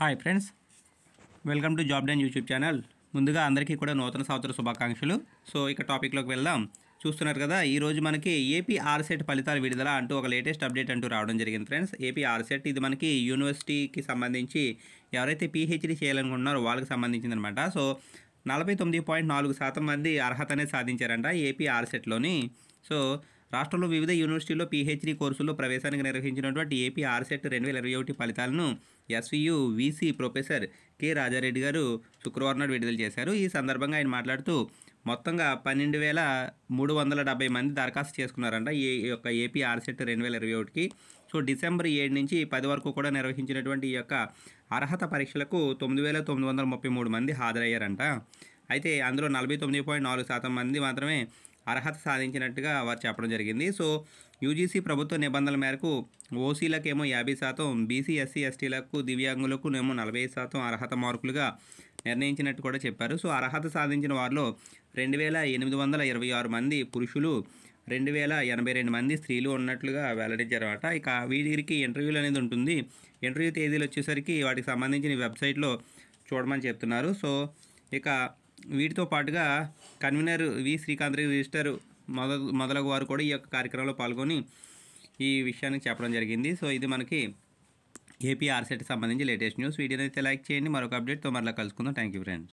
hi friends welcome to job డైన్ YouTube channel ముందుగా అందరికీ కూడా నూతన సంవత్సర శుభాకాంక్షలు సో ఇక టాపిక్లోకి వెళ్దాం చూస్తున్నారు కదా ఈరోజు మనకి ఏపీ ఆర్సెట్ ఫలితాలు విడుదల అంటూ ఒక లేటెస్ట్ అప్డేట్ అంటూ రావడం జరిగింది ఫ్రెండ్స్ ఏపీ ఆర్సెట్ ఇది మనకి యూనివర్సిటీకి సంబంధించి ఎవరైతే పీహెచ్డీ చేయాలనుకుంటున్నారో వాళ్ళకి సంబంధించింది అనమాట సో నలభై తొమ్మిది పాయింట్ నాలుగు శాతం మంది అర్హత అనేది సాధించారంట ఏపీ ఆర్సెట్లోని సో రాష్ట్రంలో వివిధ యూనివర్సిటీల్లో పీహెచ్డీ కోర్సుల్లో ప్రవేశానికి నిర్వహించినటువంటి ఏపీ ఆర్సెట్ రెండు వేల ఇరవై ఒకటి ఫలితాలను SVU VC professor K Rajareddy గారు శుక్రవారం నాడు విడుదల చేశారు ఈ సందర్భంగా ఆయన మాట్లాడుతూ మొత్తంగా పన్నెండు వేల మూడు వందల డెబ్బై మంది దరఖాస్తు చేసుకున్నారంట ఈ యొక్క ఏపీ ఆర్సెట్ రెండు వేల ఇరవై ఒకటికి సో డిసెంబర్ ఏడు నుంచి పది వరకు కూడా నిర్వహించినటువంటి ఈ యొక్క అర్హత పరీక్షలకు తొమ్మిది వేల తొమ్మిది వందల ముప్పై మూడు మంది హాజరయ్యారంట అయితే అందులో నలభై తొమ్మిది పాయింట్ నాలుగు శాతం మంది మాత్రమే అర్హత సాధించినట్టుగా వారు చెప్పడం జరిగింది సో యూజీసీ ప్రభుత్వ నిబంధనల మేరకు ఓసీలకేమో యాభై శాతం బీసీ ఎస్సీ ఎస్టీలకు దివ్యాంగులకు ఏమో నలభై శాతం అర్హత మార్కులుగా నిర్ణయించినట్టు కూడా చెప్పారు సో అర్హత సాధించిన వారిలో రెండు వేల ఎనిమిది వందల ఇరవై ఆరు మంది పురుషులు రెండు వేల ఎనభై రెండు మంది స్త్రీలు ఉన్నట్లుగా వెల్లడించారన్నమాట ఇక వీరికి ఇంటర్వ్యూలు అనేది ఉంటుంది ఇంటర్వ్యూ తేదీలు వచ్చేసరికి వాటికి సంబంధించిన వెబ్సైట్లో చూడమని చెప్తున్నారు సో ఇక వీటితో పాటుగా convener V Srikanth Reddy registrar మొద మొదలగు వారు కూడా ఈ యొక్క కార్యక్రమంలో పాల్గొని ఈ విషయాన్ని చెప్పడం జరిగింది సో ఇది మనకి ఏపీ ఆర్సెట్కి సంబంధించి లేటెస్ట్ న్యూస్ వీడియోని అయితే లైక్ చేయండి మరొక అప్డేట్తో మరలా కలుసుకుందాం థ్యాంక్ యూ ఫ్రెండ్స్